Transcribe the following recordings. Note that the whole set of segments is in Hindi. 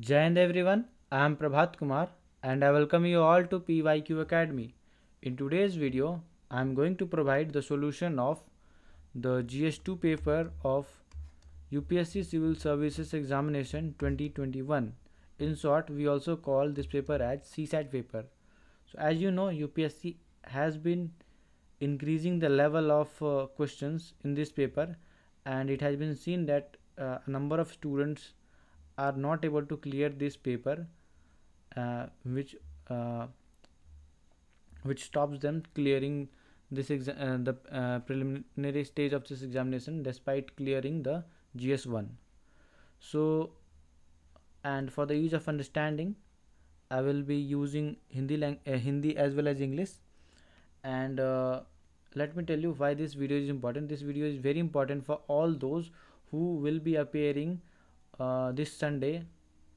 Jai Hind everyone, I am Prabhat Kumar and I welcome you all to PYQ Academy. In today's video, I am going to provide the solution of the GS2 paper of UPSC Civil Services Examination 2021. In short, we also call this paper as CSAT paper. So as you know, UPSC has been increasing the level of uh, questions in this paper and it has been seen that uh, a number of students are not able to clear this paper uh, which uh, which stops them clearing this uh, the uh, preliminary stage of this examination despite clearing the gs1 so and for the ease of understanding i will be using hindi lang- uh, hindi as well as english and uh, let me tell you why this video is important this video is very important for all those who will be appearing uh, this Sunday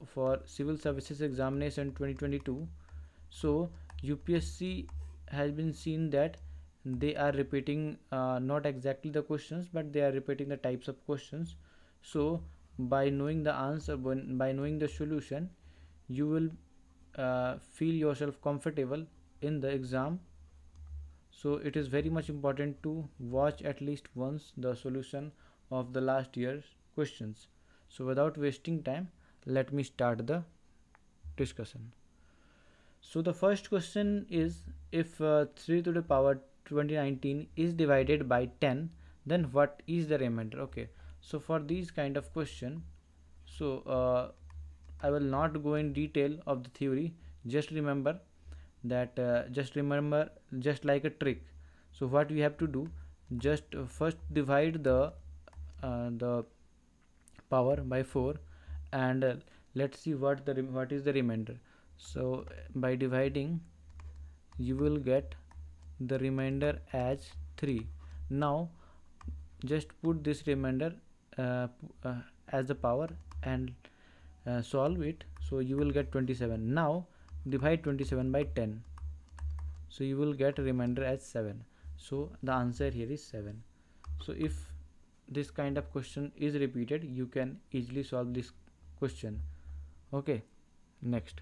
for Civil Services Examination 2022. So UPSC has been seen that they are repeating uh, not exactly the questions but they are repeating the types of questions. So by knowing the answer by knowing the solution you will uh, feel yourself comfortable in the exam so it is very much important to watch at least once the solution of the last year's questions so without wasting time let me start the discussion so the first question is if uh, 3 to the power 2019 is divided by 10 then what is the remainder okay so for these kind of question so uh, I will not go in detail of the theory just remember that uh, just remember just like a trick so what we have to do just uh, first divide the uh, the power by 4 and uh, let's see what the what is the remainder so by dividing you will get the remainder as 3 now just put this remainder uh, uh, as the power and uh, solve it so you will get 27 now divide 27 by 10 so you will get remainder as 7 so the answer here is 7 so if this kind of question is repeated you can easily solve this question okay next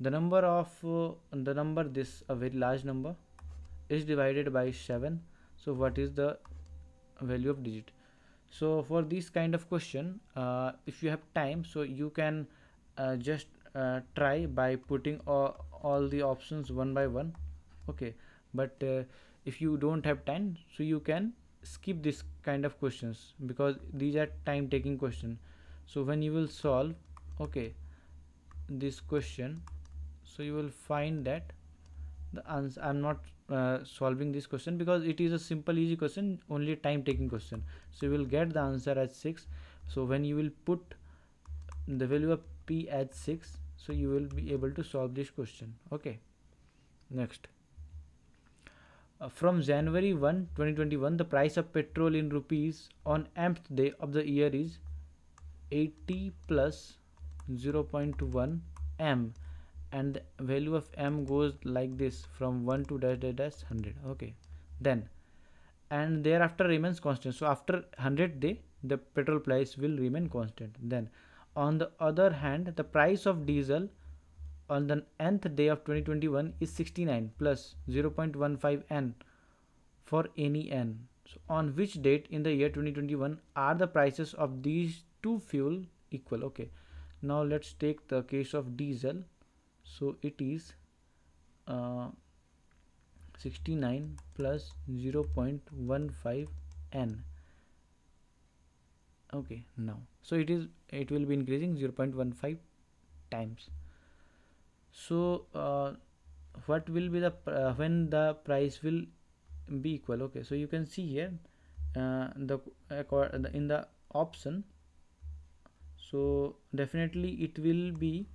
the number of uh, the number this a very large number is divided by 7 so what is the value of digit so for this kind of question uh, if you have time so you can uh, just uh, try by putting all the options one by one okay but uh, if you don't have time so you can skip this kind of questions because these are time taking question so when you will solve okay this question so you will find that the answer i'm not uh, solving this question because it is a simple easy question only time taking question so you will get the answer as 6 so when you will put the value of p at 6 so you will be able to solve this question okay next uh, from January 1, 2021, the price of petrol in rupees on mth day of the year is 80 plus 0.1 m and the value of m goes like this from 1 to dash dash dash 100 okay then and thereafter remains constant so after 100 day the petrol price will remain constant then on the other hand the price of diesel on the nth day of 2021 is 69 plus 0.15 n for any n. So on which date in the year 2021 are the prices of these two fuel equal? Okay. Now let's take the case of diesel. So it is uh, 69 plus 0.15 n okay now so it is it will be increasing 0.15 times so uh, what will be the uh, when the price will be equal okay so you can see here uh, the in the option so definitely it will be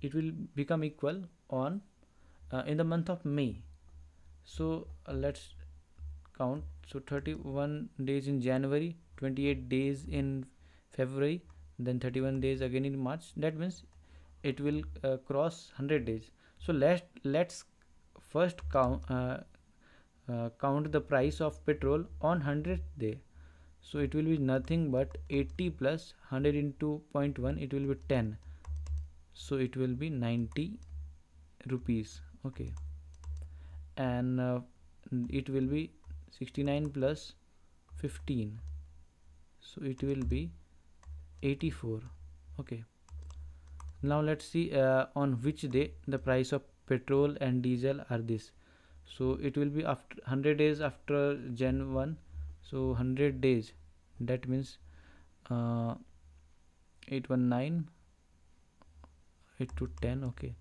it will become equal on uh, in the month of may so uh, let's count so 31 days in january 28 days in february then 31 days again in march that means it will uh, cross 100 days so let's let's first count uh, uh, count the price of petrol on 100th day so it will be nothing but 80 plus 100 into 0.1 it will be 10 so it will be 90 rupees okay and uh, it will be 69 plus 15 so it will be 84 okay now let's see uh, on which day the price of petrol and diesel are this so it will be after 100 days after gen 1 so 100 days that means uh, 819 8 to 10 okay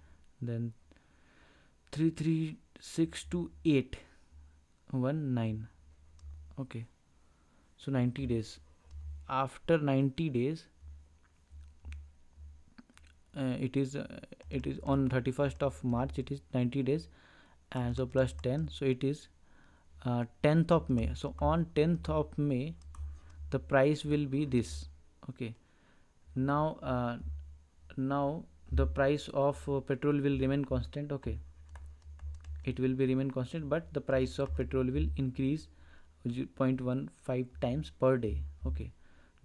then 336 to 8 1 9 okay so 90 days after 90 days uh, it is uh, it is on 31st of March it is 90 days and so plus 10 so it is 10th uh, of May so on 10th of May the price will be this okay now now the price of petrol will remain constant okay it will be remain constant but the price of petrol will increase 0.15 times per day okay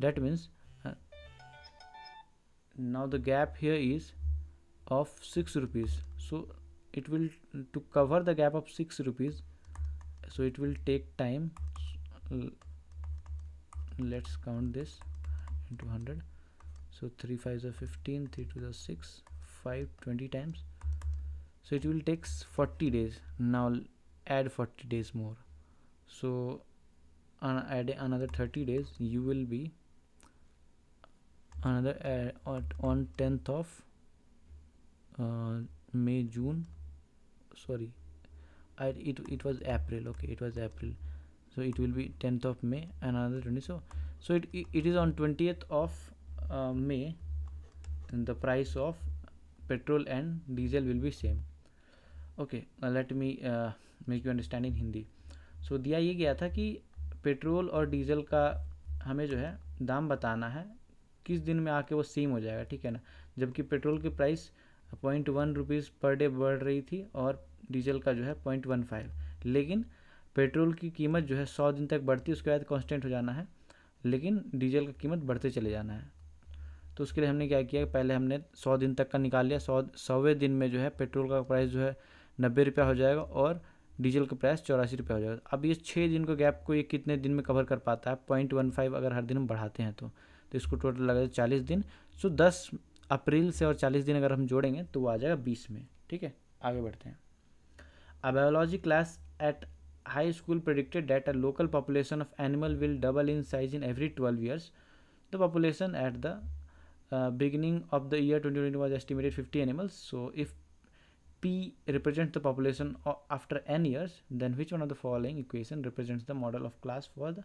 that means now the gap here is of 6 rupees so it will to cover the gap of 6 rupees so it will take time let's count this into 100 so 3 5 is 15 3 to the 6 5 20 times so it will take 40 days now add 40 days more so uh, add another 30 days you will be another uh, on 10th of uh, May June sorry I, it, it was April okay it was April so it will be 10th of May another 20 so so it, it, it is on 20th of uh, May and the price of petrol and diesel will be same okay uh, let me uh, make you understand in Hindi so दिया ये गया था कि पेट्रोल और डीजल का हमें जो है दाम बताना है इक्कीस दिन में आके वो सेम हो जाएगा ठीक है ना जबकि पेट्रोल की price point one rupees per day बढ़ रही थी और डीजल का जो है पॉइंट वन फाइव लेकिन पेट्रोल की कीमत जो है सौ दिन तक बढ़ती उसके बाद कॉन्स्टेंट हो जाना है लेकिन डीजल का कीमत बढ़ते चले जाना है तो उसके लिए हमने क्या किया पहले हमने सौ दिन तक का निकाल लिया सौ सौवें दिन में जो है पेट्रोल का प्राइस जो है नब्बे रुपया हो जाएगा और डीजल का प्राइस चौरासी रुपया हो जाएगा अब ये छः दिन को गैप को ये कितने दिन में कवर कर पाता है पॉइंट वन फाइव अगर हर दिन हम बढ़ाते हैं तो तो इसको टोटल लगा जाए चालीस दिन सो दस अप्रैल से और चालीस दिन अगर हम जोड़ेंगे तो वो आ जाएगा बीस में ठीक है आगे बढ़ते हैं a biology class at high school predicted that a local population of animal will double in size in every twelve years the population at the beginning of the year twenty twenty was estimated fifty animals so if P represent the population after n years then which one of the following equation represents the model of class for the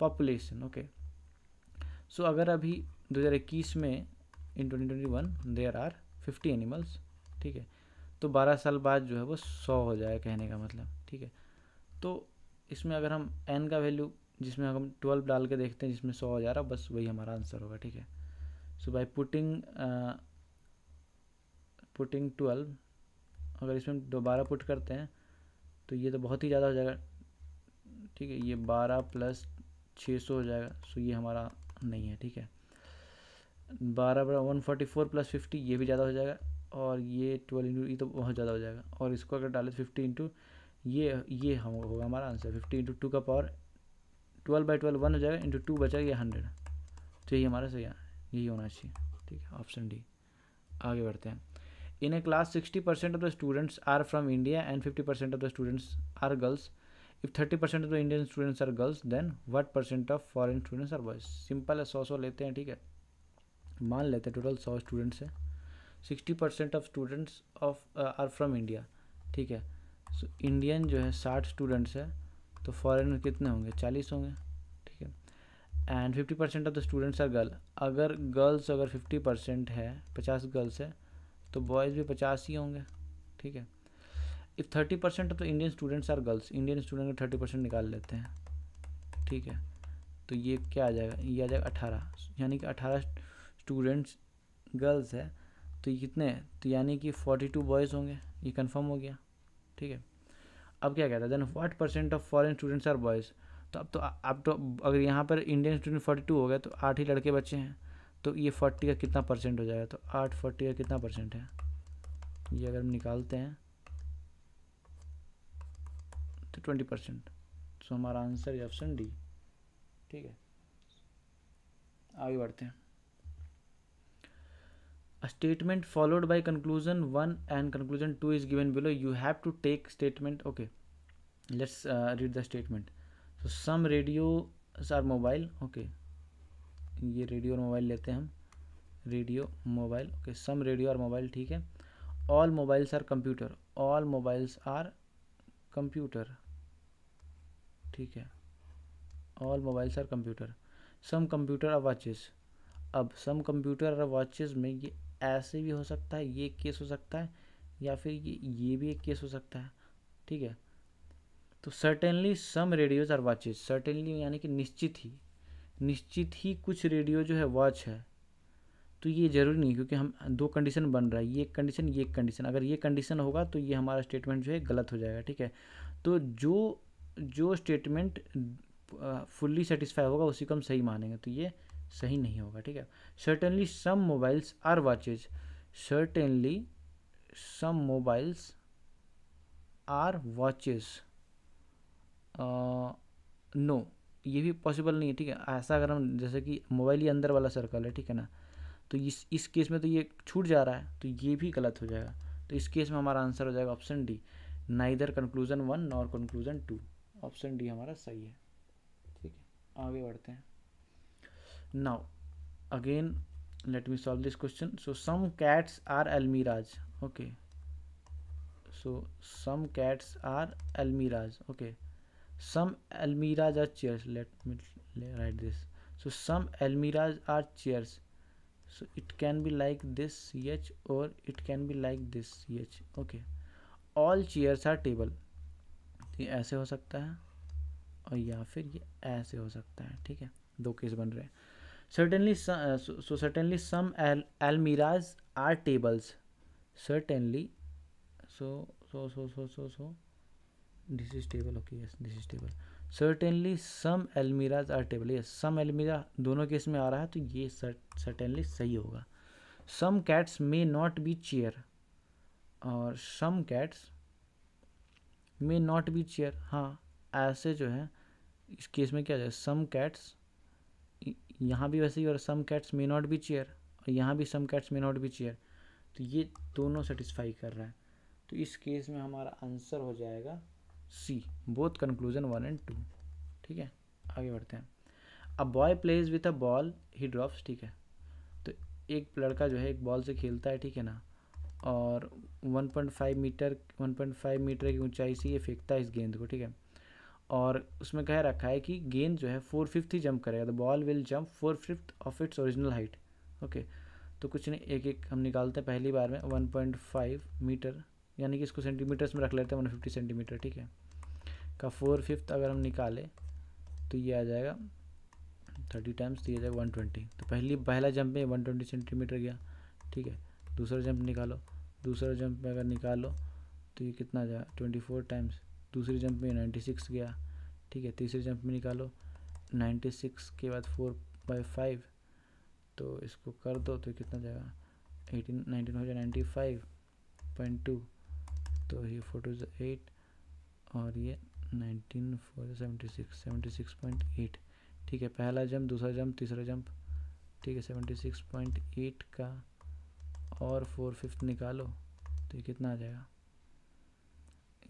population okay so अगर अभी 2021 में इन 2021 देयर आर फिफ्टी एनिमल्स ठीक है तो 12 साल बाद जो है वो 100 हो जाए कहने का मतलब ठीक है तो इसमें अगर हम एन का वैल्यू जिसमें हम 12 डाल के देखते हैं जिसमें 100 हो जा रहा बस वही हमारा आंसर होगा ठीक है सो बाय पुटिंग पुटिंग 12 अगर इसमें दोबारा पुट करते हैं तो ये तो बहुत ही ज़्यादा हो जाएगा ठीक है ये बारह प्लस सौ हो जाएगा सो ये हमारा नहीं है ठीक है बारह बारह one forty four plus fifty ये भी ज़्यादा हो जाएगा और ये ट्वेल्व इंटू ये तो बहुत ज़्यादा हो जाएगा और इसको अगर डालें फिफ्टी इंटू ये ये हम होगा हमारा आंसर फिफ्टी इंटू टू का power twelve by twelve one हो जाएगा इंटू टू बचा ये हंड्रेड तो यही हमारा सही यही होना चाहिए ठीक है ऑप्शन डी आगे बढ़ते हैं in a class sixty percent of the students are from India and fifty percent of the students are girls if thirty percent of the Indian students are girls then what percent of foreign students are boys simple है सौ सौ लेते हैं ठीक है मान लेते हैं टोटल सौ स्टूडेंट्स हैं sixty percent of students of are from India ठीक है सो so, इंडियन जो है साठ स्टूडेंट्स है तो फॉरन कितने होंगे चालीस होंगे ठीक है and fifty percent of the students are girl अगर गर्ल्स अगर फिफ्टी परसेंट है पचास गर्ल्स है तो बॉयज़ भी पचास ही होंगे ठीक है इफ़ थर्टी परसेंट तो Indian students are girls Indian student का थर्टी परसेंट निकाल लेते हैं ठीक है तो ये क्या आ जाएगा ये आ जाएगा अठारह यानी कि अठारह स्टूडेंट्स गर्ल्स है तो ये कितने हैं तो यानी कि फोर्टी टू बॉयज़ होंगे ये कन्फर्म हो गया ठीक है अब क्या कहता है then what percent of foreign students are boys तो अब तो अब तो अगर यहाँ पर इंडियन स्टूडेंट फोर्टी टू हो गए तो आठ ही लड़के बच्चे हैं तो ये फोर्टी का कितना परसेंट हो जाएगा तो आठ फोर्टी का कितना परसेंट है ये अगर हम निकालते हैं तो ट्वेंटी परसेंट सो हमारा आंसर है ऑप्शन डी ठीक है आगे बढ़ते हैं statement followed by conclusion one and conclusion two is given below you have to take statement okay let's read the statement so some radio are mobile okay ये रेडियो और मोबाइल लेते हैं हम radio mobile okay some radio और मोबाइल ठीक है all mobiles are computer all mobiles are computer ठीक है all mobiles are computer some computer और वॉचेस अब सम कंप्यूटर और वॉचेस में ये ऐसे भी हो सकता है ये केस हो सकता है या फिर ये ये भी एक केस हो सकता है ठीक है तो certainly some radios are watches certainly यानी कि निश्चित ही निश्चित ही कुछ रेडियो जो है वॉच है तो ये जरूरी नहीं क्योंकि हम दो कंडीशन बन रहा है ये एक कंडीशन ये कंडीशन अगर ये कंडीशन होगा तो ये हमारा स्टेटमेंट जो है गलत हो जाएगा ठीक है तो जो जो स्टेटमेंट फुल्ली सेटिस्फाई होगा उसी को हम सही मानेंगे तो ये सही नहीं होगा ठीक है certainly some mobiles are watches certainly some mobiles are watches no ये भी पॉसिबल नहीं है ठीक है ऐसा अगर हम जैसे कि मोबाइल ही अंदर वाला सर्कल है ठीक है ना तो इस इस केस में तो ये छूट जा रहा है तो ये भी गलत हो जाएगा तो इस केस में हमारा आंसर हो जाएगा option D neither conclusion one nor conclusion two option D हमारा सही है ठीक है आगे बढ़ते हैं now again let me solve this question so some cats are almirahs okay so some cats are almirahs okay some almirahs are chairs let me write this almirahs are chairs so it can be like this C H और it can be like this C H okay all chairs are table ये ऐसे हो सकता है और या फिर ये ऐसे हो सकता है ठीक है दो केस बन रहे हैं certainly so certainly some L almirahs are tables certainly so so so so so so this is table okay yes this is table certainly some almirahs are table yes some almirah दोनों केस में आ रहा है तो ये सर्टेनली सही होगा some cats may not be chair और some cats may not be chair हाँ ऐसे जो है इस केस में क्या जाए सम कैट्स यहाँ भी वैसे ही और some cats may not be chair और यहाँ भी some cats may not be chair तो ये दोनों सेटिस्फाई कर रहा है तो इस केस में हमारा आंसर हो जाएगा C both conclusion one and two ठीक है आगे बढ़ते हैं a boy plays with a ball he drops ठीक है तो एक लड़का जो है एक बॉल से खेलता है ठीक है ना और 1.5 मीटर 1.5 मीटर की ऊंचाई से ये फेंकता है इस गेंद को ठीक है और उसमें कह रखा है कि गेंद जो है फोर फिफ्थ ही जंप करेगा the ball will jump four fifth of its original height okay तो कुछ नहीं एक एक हम निकालते हैं पहली बार में 1.5 मीटर यानी कि इसको सेंटीमीटर्स में रख लेते हैं 150 सेंटीमीटर ठीक है का फोर फिफ्थ अगर हम निकालें तो ये आ जाएगा थर्टी टाइम्स तो ये आ जाएगा वन ट्वेंटी तो पहली पहला जंप में वन ट्वेंटी सेंटीमीटर गया ठीक है दूसरा जंप निकालो दूसरा जंप में अगर निकालो तो ये कितना जाएगा ट्वेंटी फोर टाइम्स दूसरे जंप में नाइन्टी सिक्स गया ठीक है तीसरे जंप में निकालो नाइन्टी सिक्स के बाद फोर बाई फाइव तो इसको कर दो तो कितना जाएगा एटीन नाइनटीन हो जाए नाइन्टी फाइव पॉइंट टू तो ये फोटो एट और ये nineteen four seventy six seventy six point eight ठीक है पहला जंप दूसरा जंप तीसरा जंप ठीक है सेवेंटी सिक्स पॉइंट एट का और फोर फिफ्थ निकालो तो ये कितना आ जाएगा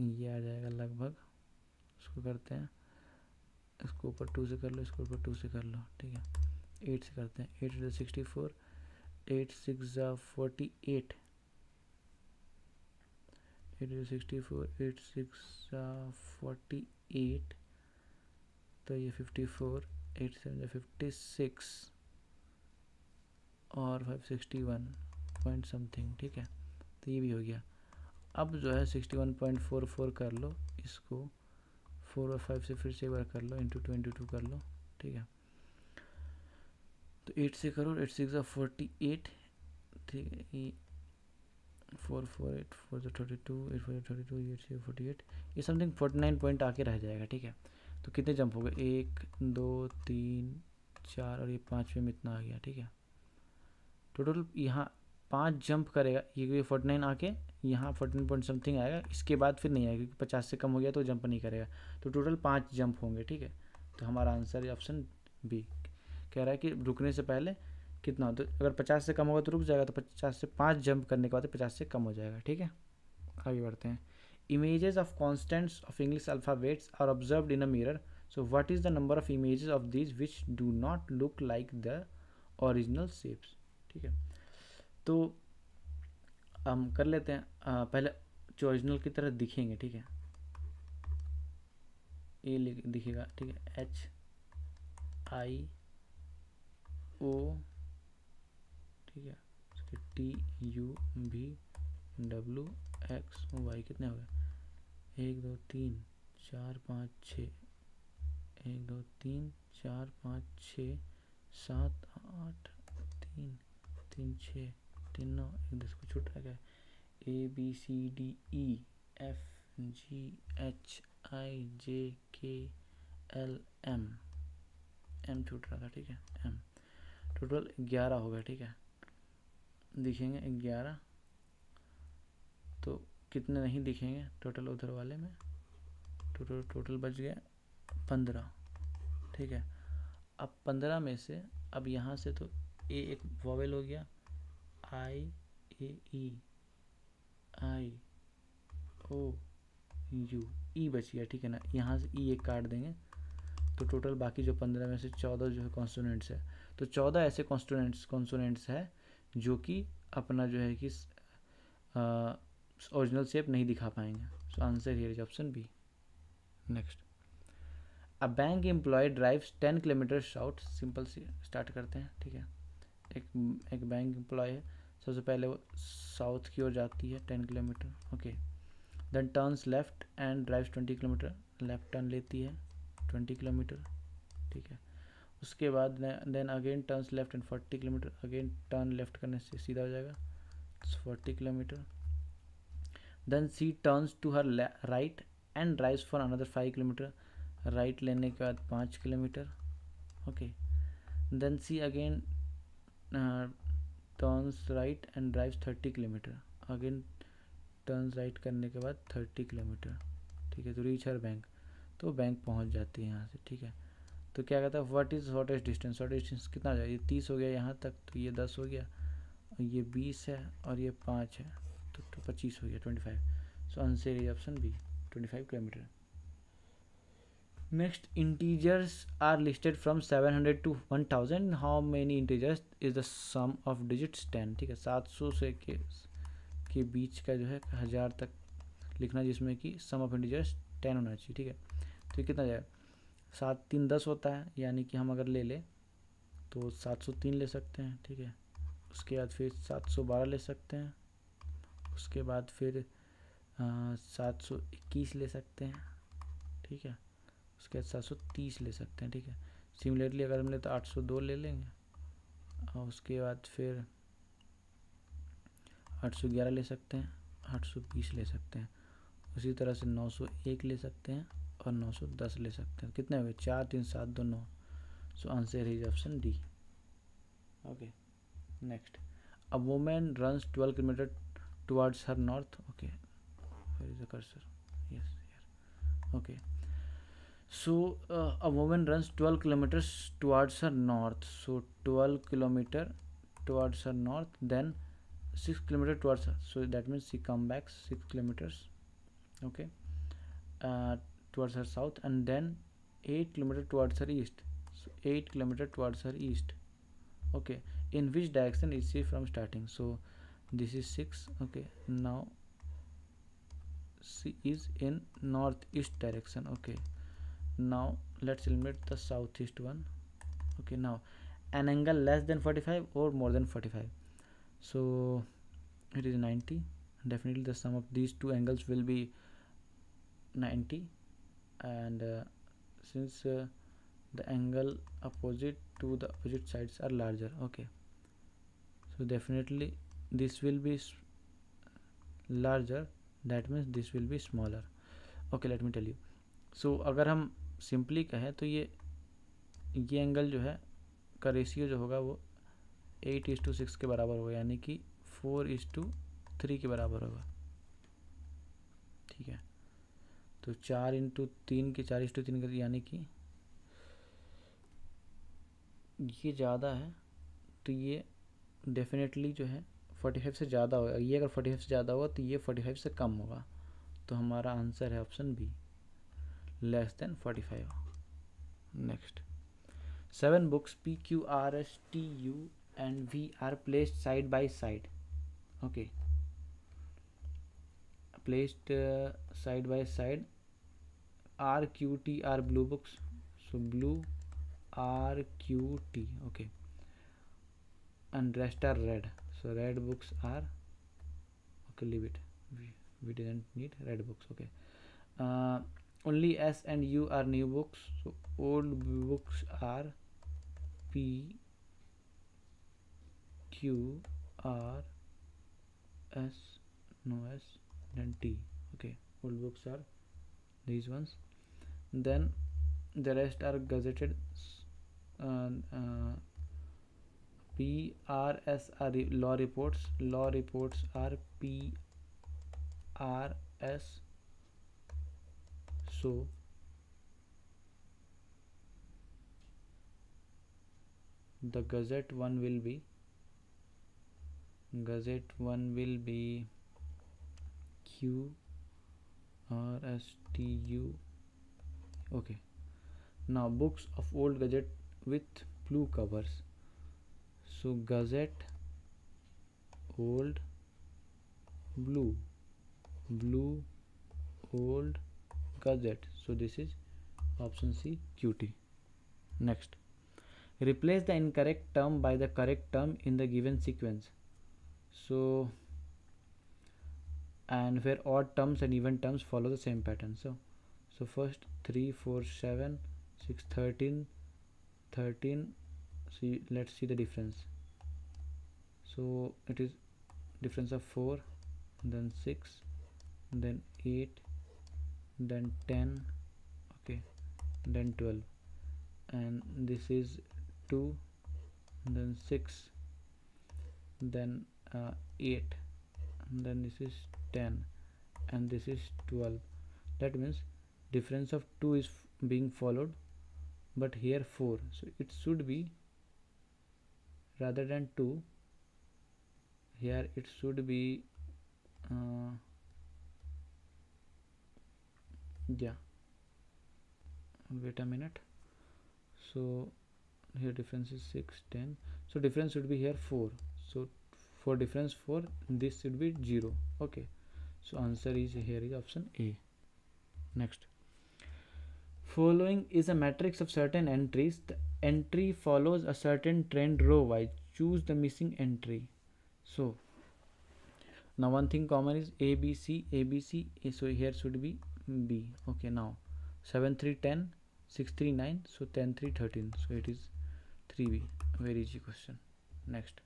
ये आ जाएगा लगभग इसको करते हैं इसको ऊपर टू से कर लो इसको ऊपर टू से कर लो ठीक है एट से करते हैं eight sixty four eight six forty eight eight sixty four eight six forty eight तो ये fifty four eight seven fifty six और five sixty one point something ठीक है तो ये भी हो गया अब जो है sixty one point four four कर लो इसको फोर और फाइव से फिर से एक बार कर लो इंटू टू इंटू टू कर लो ठीक है तो एट से करो एट सिक्स फोर्टी एट ठीक है फोर फोर एट फोर जो thirty two eight four thirty two eight से फोर्टी एट ये समथिंग फोर्टी नाइन पॉइंट आके रह जाएगा ठीक है तो कितने जंप हो गए एक दो तीन चार और ये पाँचवें में इतना आ गया ठीक है टोटल यहाँ पाँच जंप करेगा ये क्योंकि फोर्टी नाइन आके यहाँ फोर्टीन पॉइंट समथिंग आएगा इसके बाद फिर नहीं आएगा क्योंकि पचास से कम हो गया तो जंप नहीं करेगा तो टोटल पाँच जंप होंगे ठीक है तो हमारा आंसर है ऑप्शन बी कह रहा है कि रुकने से पहले कितना तो अगर पचास से कम होगा तो रुक जाएगा तो पचास से पाँच जंप करने के बाद तो पचास से कम हो जाएगा ठीक है आगे बढ़ते हैं images of constants of English alphabets are observe in a mirror so what is the number of images of this which do not look like the original shapes ठीक है तो हम कर लेते हैं आ, पहले जो ओरिजिनल की तरह दिखेंगे ठीक है ए दिखेगा ठीक है एच आई ओ ठीक है उसके T U B W X Y कितने हो गए एक दो तीन चार पाँच छ एक दो तीन चार पाँच छ सात आठ तीन तीन छः तीनों एक दूसरे को छूट रखा है A B C D E F G H I J K L M M छूट रहा था ठीक है एम टोटल ग्यारह हो गया ठीक है दिखेंगे ग्यारह तो कितने नहीं दिखेंगे टोटल उधर वाले में टोटल टोटल बच गया पंद्रह ठीक है अब पंद्रह में से अब यहाँ से तो ए एक वॉवेल हो गया आई ए ई आई ओ यू ई बच गया ठीक है ना यहाँ से ई e एक काट देंगे तो टोटल बाकी जो पंद्रह में से चौदह जो है कॉन्सोनेंट्स है तो चौदह ऐसे कॉन्सोनेंट्स कॉन्सोनेंट्स है जो कि अपना जो है कि ओरिजिनल शेप नहीं दिखा पाएंगे so answer here is option B next a bank employ drives ten kilometre south simple see start करते हैं ठीक है एक एक बैंक एम्प्लॉय है सबसे पहले वो साउथ की ओर जाती है ten kilometre okay then turns left and drive twenty kilometre left turn लेती है ट्वेंटी किलोमीटर ठीक है उसके बाद then again turns left and forty kilometre again turn left करने से सीधा हो जाएगा forty kilometre then she turns to her right and drives for another five kilometre right लेने के बाद पाँच kilometre okay then she again turns right and drives thirty kilometre again turns right करने के बाद थर्टी किलोमीटर ठीक है तो रीच हर बैंक तो बैंक पहुंच जाती है यहाँ से ठीक है तो क्या कहता है what is shortest distance shortest distance कितना जाए ये तीस हो गया यहाँ तक तो ये दस हो गया ये बीस है और ये पाँच है तो, तो पच्चीस हो गया twenty five so answer is option B twenty five kilometre next integers are listed from seven hundred to one thousand how many integers is the sum of digits ten ठीक है सात सौ से के के बीच का जो है हज़ार तक लिखना जिसमें कि सम ऑफ इंटीजर्स टेन होना चाहिए ठीक है तो कितना जाएगा सात तीन दस होता है यानी कि हम अगर ले लें तो सात सौ तीन ले सकते हैं ठीक है उसके बाद फिर सात सौ बारह ले सकते हैं उसके बाद फिर सात सौ इक्कीस ले सकते हैं ठीक है उसके सात सौ तीस ले सकते हैं ठीक है सिमिलरली अगर हम ले तो आठ सौ दो ले लेंगे और उसके बाद फिर आठ सौ ग्यारह ले सकते हैं आठ सौ बीस ले सकते हैं उसी तरह से नौ सौ एक ले सकते हैं और नौ सौ दस ले सकते हैं कितने हो गए चार तीन सात दो नौ so answer is option D okay next a women runs twelve kilometre towards her north okay sir yes okay so uh, a woman runs 12 kilometers towards her north so 12 kilometer towards her north then 6 kilometer towards her so that means she come back 6 kilometers okay uh, towards her south and then 8 kilometer towards her east so 8 kilometer towards her east okay in which direction is she from starting so this is 6 okay now she is in northeast direction okay now let's eliminate the southeast one okay now an angle less than 45 or more than 45 so it is 90 definitely the sum of these two angles will be 90 and uh, since uh, the angle opposite to the opposite sides are larger okay so definitely this will be larger that means this will be smaller okay let me tell you so अगर हम सिंपली कहें तो ये ये एंगल जो है का रेशियो जो होगा वो एट इज टू सिक्स के बराबर होगा यानी कि फोर इज टू थ्री के बराबर होगा ठीक है तो चार इंटू तीन के चार टू तीन के यानी कि ये ज़्यादा है तो ये डेफिनेटली जो है फोर्टी फाइव से ज़्यादा होगा ये अगर फोर्टी फाइव से ज़्यादा होगा तो ये फोर्टी फाइव से कम होगा तो हमारा आंसर है option B less than 45 next seven books p q r s t u and v are placed side by side okay placed uh, side by side r q t are blue books so blue r q t okay and rest are red so red books are okay leave it we, we didn't need red books okay uh, only s and u are new books so old books are p q r s no s then t okay old books are these ones then the rest are gazetted uh, uh, p r s are law reports law reports are p r s so the gazette one will be gazette one will be q r s t u okay now books of old gazette with blue covers so gazette old blue blue old because that so this is option c qt next replace the incorrect term by the correct term in the given sequence so and where odd terms and even terms follow the same pattern so so first 3 4 7 6 13 13 see let's see the difference so it is difference of 4 then 6 then 8 then 10 okay then 12 and this is 2 then 6 then uh, 8 and then this is 10 and this is 12 that means difference of 2 is being followed but here 4 so it should be rather than 2 here it should be uh, yeah wait a minute so here difference is 6 10 so difference should be here 4 so for difference 4 this should be 0 okay so answer is here is option a next following is a matrix of certain entries the entry follows a certain trend row wise choose the missing entry so now one thing common is abc abc so here should be b okay now 7 3 10 6 3 9 so 10 3 13 so it is 3b very easy question next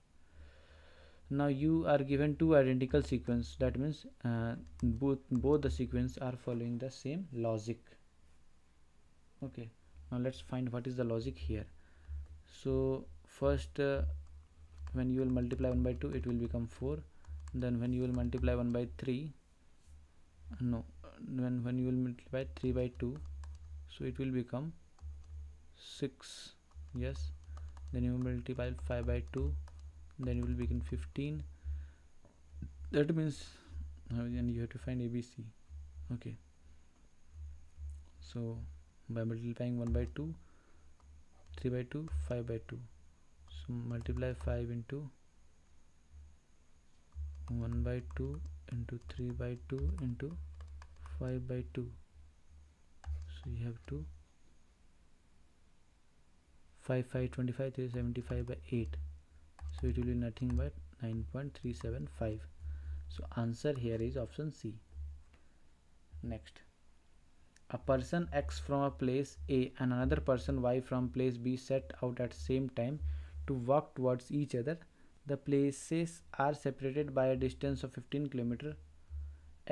now you are given two identical sequence that means uh, both both the sequence are following the same logic okay now let's find what is the logic here so first uh, when you will multiply 1 by 2 it will become 4 then when you will multiply 1 by 3 no when when you will multiply 3 by 2 so it will become 6 yes then you multiply 5 by 2 then you will begin 15 that means and you have to find abc okay so by multiplying 1 by 2 3 by 2 5 by 2 so multiply 5 into 1 by 2 into 3 by 2 into 5 by 2 so you have to 5 5 25 75 by 8 so it will be nothing but 9.375 so answer here is option C next a person x from a place A and another person y from place B set out at same time to walk towards each other the places are separated by a distance of 15 km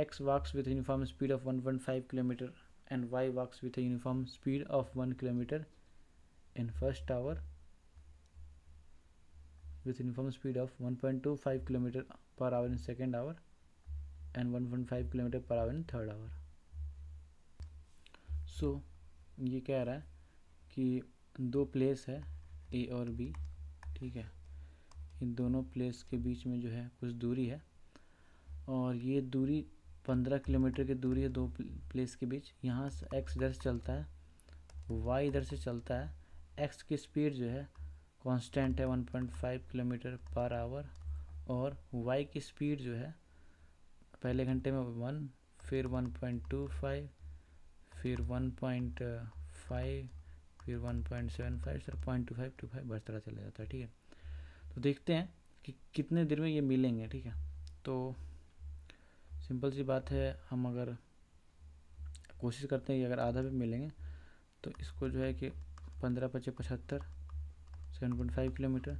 x walks with a uniform speed of 1.5 km and y walks with a uniform speed of 1 km in first hour with uniform speed of 1.25 km per hour in second hour and 1.5 km per hour in third hour so so, ये कह रहा है कि दो प्लेस है ए और बी ठीक है इन दोनों प्लेस के बीच में जो है कुछ दूरी है और ये दूरी पंद्रह किलोमीटर की दूरी है दो प्लेस के बीच यहाँ से एक्स इधर से चलता है वाई इधर से चलता है एक्स की स्पीड जो है कांस्टेंट है 1.5 किलोमीटर पर आवर और वाई की स्पीड जो है पहले घंटे में वन फिर 1.25 फिर 1.5 फिर 1.75 sir point two five two five तरह चला जाता है ठीक है तो देखते हैं कि कितने देर में ये मिलेंगे ठीक है तो सिंपल सी बात है हम अगर कोशिश करते हैं कि अगर आधा भी मिलेंगे तो इसको जो है कि पंद्रह पचे पचहत्तर सेवन पॉइंट फाइव किलोमीटर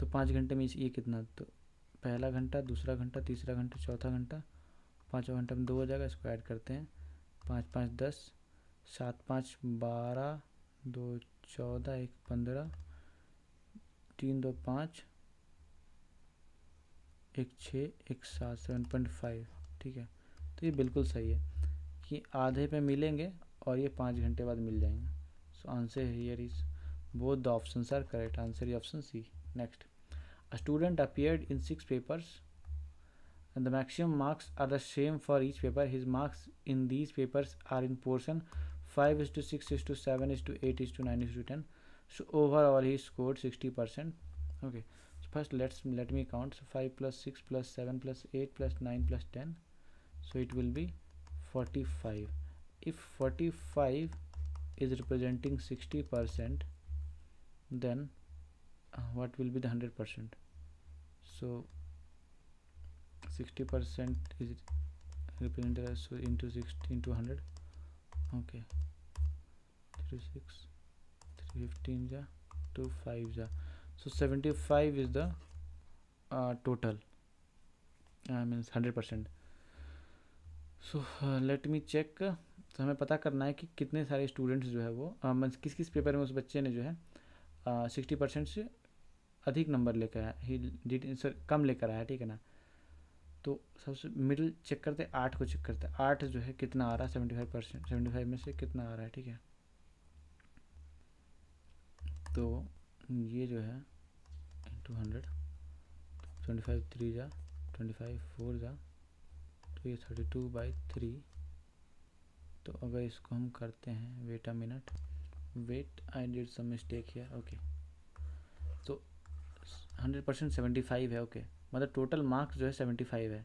तो पाँच घंटे में ये कितना तो पहला घंटा दूसरा घंटा तीसरा घंटा चौथा घंटा पाँचवा घंटा में दो हो जाएगा इसको ऐड करते हैं पाँच पाँच दस सात पाँच बारह दो चौदह एक पंद्रह तीन दो पाँच एक छः एक सात सेवन पॉइंट फाइव ठीक है तो ये बिल्कुल सही है कि आधे पे मिलेंगे और ये पाँच घंटे बाद मिल जाएंगे so answer here is both the option are correct answer ये option C next a student appeared in six papers the maximum marks are the same for each paper his marks in these papers are in proportion five is to six is to seven is to eight is to nine is to ten so overall he score sixty percent okay first let's let me count five plus six plus seven plus eight plus nine plus ten so it will be 45 if 45 is representing 60 percent then uh, what will be the 100 percent so 60 percent is represented as so into 60 into 100 okay 36 315 ja 25 ja so 75 is the uh, total i uh, mean 100 percent so let me check तो हमें पता करना है कि कितने सारे स्टूडेंट्स जो है वो uh, किस किस पेपर में उस बच्चे ने जो है सिक्सटी uh, परसेंट से अधिक नंबर लेकर आया ही डिट सर कम लेकर आया ठीक है ना तो सबसे मिडिल चेक करते आठ को चेक करते आठ जो है कितना आ रहा है seventy five percent seventy five में से कितना आ रहा है ठीक है तो ये जो है two hundred twenty five three जा ट्वेंटी फाइव फोर जा तो ये थर्टी टू बाई थ्री तो अगर इसको हम करते हैं wait a minute wait I did some mistake here okay तो हंड्रेड परसेंट सेवेंटी फाइव है ओके okay. मतलब टोटल मार्क्स जो है सेवेंटी फाइव है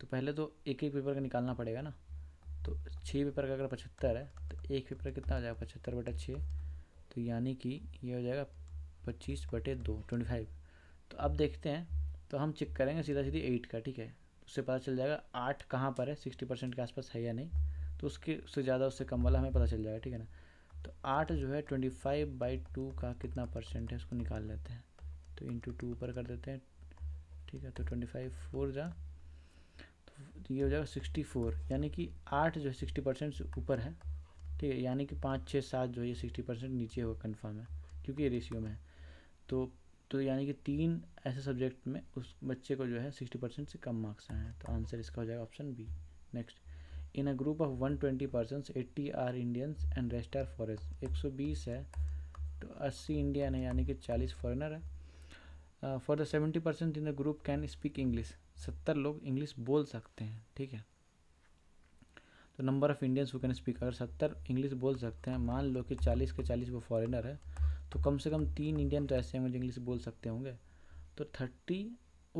तो पहले तो एक एक पेपर का निकालना पड़ेगा ना तो छः पेपर का अगर पचहत्तर है तो एक पेपर कितना हो जाएगा पचहत्तर बटा छः तो यानी कि ये हो जाएगा पच्चीस बटे दो ट्वेंटी फाइव तो अब देखते हैं तो हम चेक करेंगे सीधा सीधी एट का ठीक है उससे पता चल जाएगा आठ कहाँ पर है सिक्सटी परसेंट के आसपास है या नहीं तो उसके उससे ज़्यादा उससे कम वाला हमें पता चल जाएगा ठीक है ना तो आठ जो है ट्वेंटी फाइव बाई टू का कितना परसेंट है उसको निकाल लेते हैं तो इंटू टू ऊपर कर देते हैं ठीक है तो ट्वेंटी फाइव फोर जा तो ये हो जाएगा सिक्सटी फोर यानी कि आठ जो है सिक्सटी परसेंट से ऊपर है ठीक है यानी कि पाँच छः सात जो है ये सिक्सटी परसेंट नीचे होगा कन्फर्म है क्योंकि ये रेशियो में है तो तो यानी कि तीन ऐसे सब्जेक्ट में उस बच्चे को जो है सिक्सटी परसेंट से कम मार्क्स आए हैं तो आंसर इसका हो जाएगा option B next in a group of one twenty percent eighty are Indians and rest are forest एक सौ बीस है तो अस्सी इंडियन है यानी कि चालीस फॉरेनर है for the seventy percent in the group can speak English सत्तर लोग इंग्लिश बोल सकते हैं ठीक है तो नंबर ऑफ़ इंडियंस वो कैन स्पीक अगर सत्तर इंग्लिश बोल सकते हैं मान लो कि चालीस के चालीस वो फॉरेनर है तो कम से कम तीन इंडियन तो ऐसे होंगे जो इंग्लिश बोल सकते होंगे तो थर्टी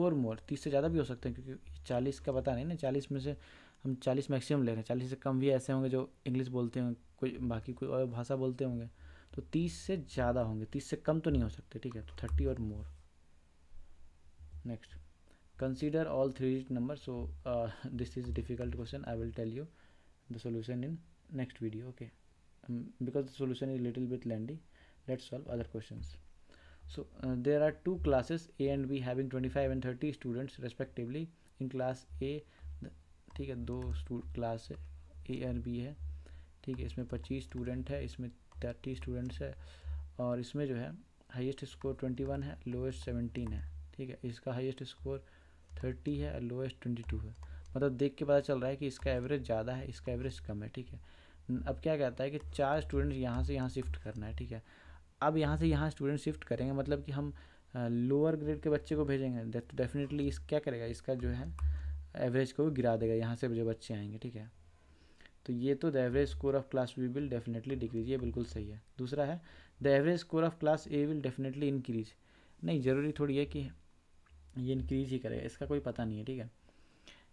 और मोर तीस से ज़्यादा भी हो सकते हैं क्योंकि चालीस का पता नहीं ना चालीस में से हम चालीस मैक्सिमम ले रहे हैं चालीस से कम भी ऐसे होंगे जो इंग्लिश बोलते होंगे कोई बाकी कोई और भाषा बोलते होंगे तो तीस से ज़्यादा होंगे तीस से कम तो नहीं हो सकते ठीक है तो थर्टी और more next consider all three digit number so this is difficult question I will tell you the solution in next video okay because the solution is little with lengthy let's solve other questions so uh, there are two classes a and b having 25 and 30 students respectively in class a ठीक है दो क्लास है ए एंड बी है ठीक है इसमें 25 स्टूडेंट है इसमें 30 स्टूडेंट्स है और इसमें जो है हाईएस्ट स्कोर 21 है लोएस्ट 17 है ठीक है इसका हाईएस्ट स्कोर 30 है और लोएस्ट 22 है मतलब देख के पता चल रहा है कि इसका एवरेज ज़्यादा है इसका एवरेज कम है ठीक है अब क्या कहता है कि चार स्टूडेंट्स यहाँ से यहाँ शिफ्ट करना है ठीक है अब यहाँ से यहाँ स्टूडेंट शिफ्ट करेंगे मतलब कि हम लोअर ग्रेड के बच्चे को भेजेंगे डेफिनेटली इस क्या करेगा इसका जो है एवरेज को गिरा देगा यहाँ से जो बच्चे आएंगे ठीक है तो ये तो the average score of class B will definitely decrease ये बिल्कुल सही है दूसरा है the average score of class A will definitely increase नहीं ज़रूरी थोड़ी है कि ये इंक्रीज ही करेगा इसका कोई पता नहीं है ठीक है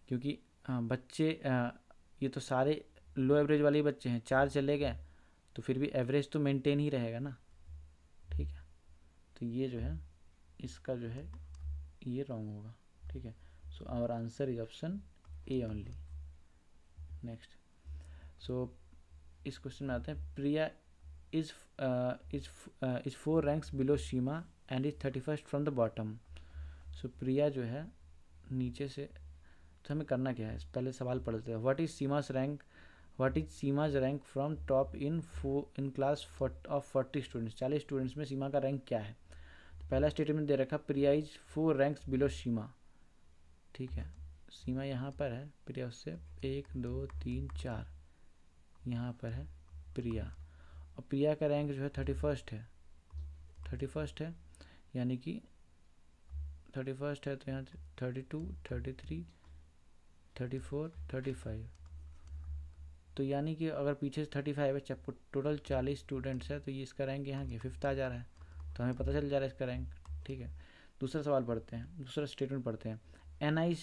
क्योंकि बच्चे ये तो सारे लो एवरेज वाले बच्चे हैं चार चले गए तो फिर भी एवरेज तो मेंटेन ही रहेगा ना तो ये जो है इसका जो है ये रॉन्ग होगा ठीक है so our answer is option A only next so इस क्वेश्चन में आते हैं Priya is is is four ranks below Seema and is thirty first from the bottom so Priya जो है नीचे से तो हमें करना क्या है पहले सवाल पढ़ लेते हैं what is Seema's rank what is Seema's rank from top in four in class of forty students चालीस स्टूडेंट्स में सीमा का रैंक क्या है पहला स्टेटमेंट दे रखा is four ranks below Seema ठीक है सीमा यहाँ पर है प्रिया उससे एक दो तीन चार यहाँ पर है प्रिया और प्रिया का रैंक जो है थर्टी फर्स्ट है थर्टी फर्स्ट है यानी कि थर्टी फर्स्ट है तो यहाँ thirty two thirty three thirty four thirty five तो यानी कि अगर पीछे से थर्टी फाइव है टोटल चालीस स्टूडेंट्स है तो ये इसका रैंक यहाँ के फिफ्थ आ जा रहा है तो हमें पता चल जा रहा है इसका रैंक ठीक है दूसरा सवाल पढ़ते हैं दूसरा स्टेटमेंट पढ़ते हैं N I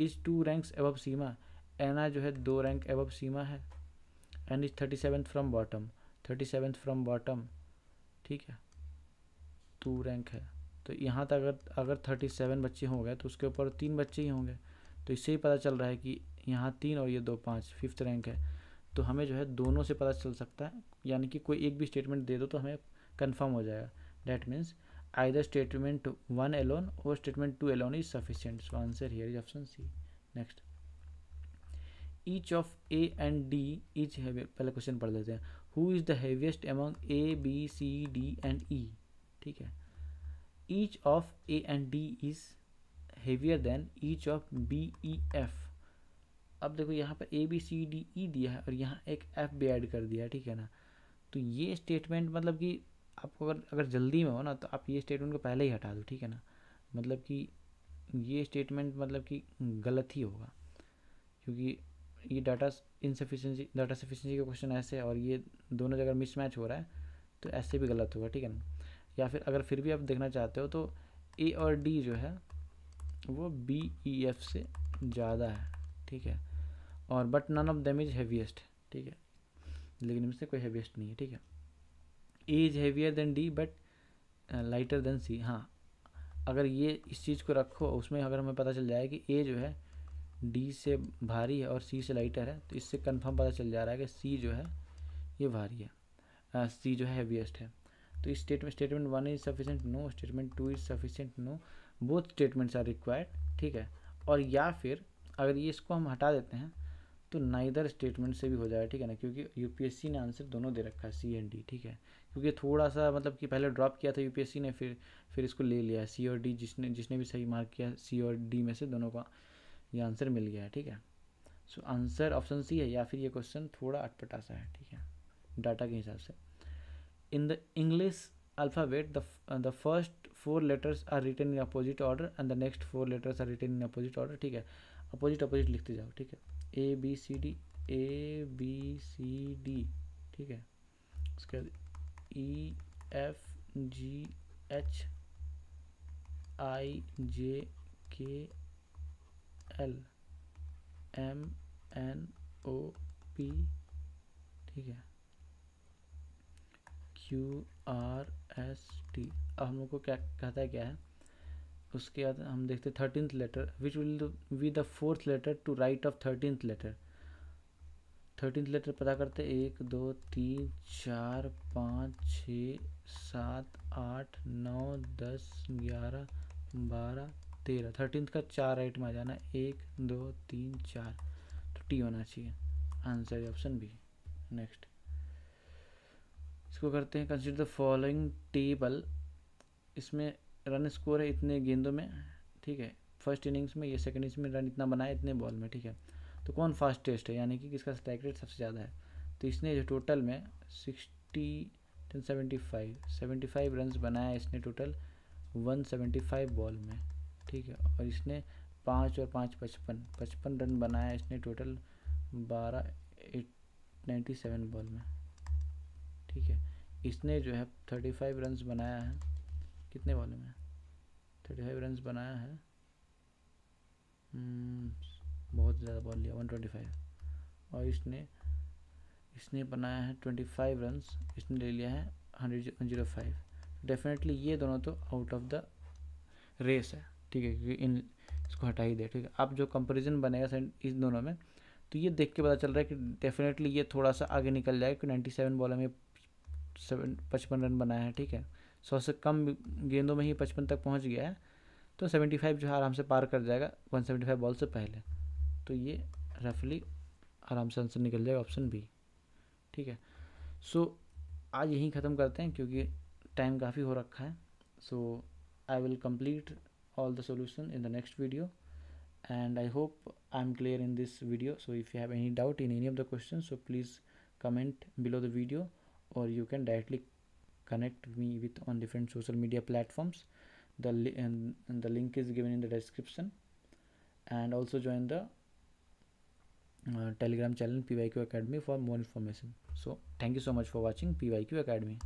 is two ranks above Seema I जो है दो रैंक एबव सीमा है N is thirty seven from bottom thirty seven from bottom ठीक है टू रैंक है तो यहाँ तक अगर अगर थर्टी सेवन बच्चे हो गए तो उसके ऊपर तीन बच्चे ही होंगे तो इससे ही पता चल रहा है कि यहाँ तीन और ये दो पाँच फिफ्थ रैंक है तो हमें जो है दोनों से पता चल सकता है यानी कि कोई एक भी स्टेटमेंट दे दो तो हमें कन्फर्म हो जाएगा that means either statement 1 alone or statement 2 alone is sufficient so answer is option C next next of A and D d each पहले क्वेश्चन पढ़ लेते हैं who is the heaviest among A B C D and E ठीक है each of A and D is heavier than each of B E F अब देखो यहाँ पर ए बी सी डी ई दिया है और यहाँ एक एफ भी एड कर दिया है ठीक है ना तो ये स्टेटमेंट मतलब कि आपको अगर अगर जल्दी में हो ना तो आप ये स्टेटमेंट को पहले ही हटा दो ठीक है ना मतलब कि ये स्टेटमेंट मतलब कि गलत ही होगा क्योंकि ये डाटा इनसफिशेंसी डाटा सफिशेंसी का क्वेश्चन ऐसे और ये दोनों जगह मिसमैच हो रहा है तो ऐसे भी गलत होगा ठीक है ना या फिर अगर फिर भी आप देखना चाहते हो तो ए और डी जो है वो बी ई एफ से ज़्यादा है ठीक है और but none of them is heaviest ठीक है लेकिन इनमें से कोई हैवीएस्ट नहीं है ठीक है A is heavier than D but lighter than C हाँ अगर ये इस चीज़ को रखो उसमें अगर हमें पता चल जाए कि ए जो है डी से भारी है और सी से लाइटर है तो इससे कंफर्म पता चल जा रहा है कि सी जो है ये भारी है सी जो है हैवीएस्ट है तो इस statement statement one is sufficient no statement two is sufficient no both statements are required ठीक है और या फिर अगर ये इसको हम हटा देते हैं तो नाइदर स्टेटमेंट से भी हो जाएगा ठीक है ना क्योंकि यूपीएससी ने आंसर दोनों दे रखा है सी एंड डी ठीक है क्योंकि थोड़ा सा मतलब कि पहले ड्रॉप किया था यूपीएससी ने फिर फिर इसको ले लिया सी और डी जिसने जिसने भी सही मार्क किया सी और डी में से दोनों का ये आंसर मिल गया है ठीक है सो आंसर ऑप्शन सी है या फिर ये क्वेश्चन थोड़ा अटपटा सा है ठीक है डाटा के हिसाब से in the English alphabet the first four letters are written in opposite order and the next four letters are written in opposite order ठीक है अपोजिट अपोजिट लिखते जाओ ठीक है A B C D A B C D ठीक है उसके बाद ई F G H I J K L M N O P ठीक है क्यू आर एस टी अब हम लोग को क्या कहता है क्या है उसके बाद हम देखते हैं thirteen letter which will be the fourth letter to right of thirteen letter thirteen letter पता करते एक दो तीन चार पाँच छ सात आठ नौ दस ग्यारह बारह तेरह थर्टीन का चार राइट में आ जाना एक दो तीन चार तो टी होना चाहिए आंसर ऑप्शन बी नेक्स्ट इसको करते हैं कंसिडर द फॉलोइंग टेबल इसमें रन स्कोर है इतने गेंदों में ठीक है फर्स्ट इनिंग्स में ये सेकंड इनिंग्स में रन इतना बनाए इतने बॉल में ठीक है तो कौन फास्टेस्ट है यानी कि किसका स्ट्राइक रेट सबसे ज़्यादा है तो इसने जो टोटल में sixty ten seventy five seventy five run बनाया इसने total one seventy five ball में ठीक है और इसने पाँच और पाँच पचपन पचपन रन बनाया इसने टोटल बारह एट नाइन्टी सेवन बॉल में ठीक है इसने जो है थर्टी फाइव रन बनाया है कितने बॉल में थर्टी फाइव रन बनाया है hmm. बहुत ज़्यादा बॉल लिया वन ट्वेंटी फाइव और इसने इसने बनाया है ट्वेंटी फाइव रन इसने ले लिया है हंड्रेड जीरो फाइव डेफिनेटली ये दोनों तो आउट ऑफ द रेस है ठीक है क्योंकि इन इसको हटा ही दे ठीक है अब जो कंपेरिजन बनेगा इन दोनों में तो ये देख के पता चल रहा है कि डेफिनेटली ये थोड़ा सा आगे निकल जाएगा कि नाइन्टी सेवन बॉलों में सेवन पचपन रन बनाया है ठीक है सौ से कम गेंदों में ही पचपन तक पहुँच गया है तो सेवेंटी फाइव जो है आराम से पार कर जाएगा वन सेवेंटी फाइव बॉल से पहले तो ये रफली आराम से आंसर निकल जाएगा ऑप्शन बी ठीक है सो so, आज यहीं ख़त्म करते हैं क्योंकि टाइम काफ़ी हो रखा है so I will complete all the solution in the next video and I hope I am clear in this video so if you have any doubt in any of the question so please comment below the video और you can directly connect me with on different social media platforms the link is given in the description and also join the Telegram channel P Y Q academy for more information so thank you so much for watching P Y Q academy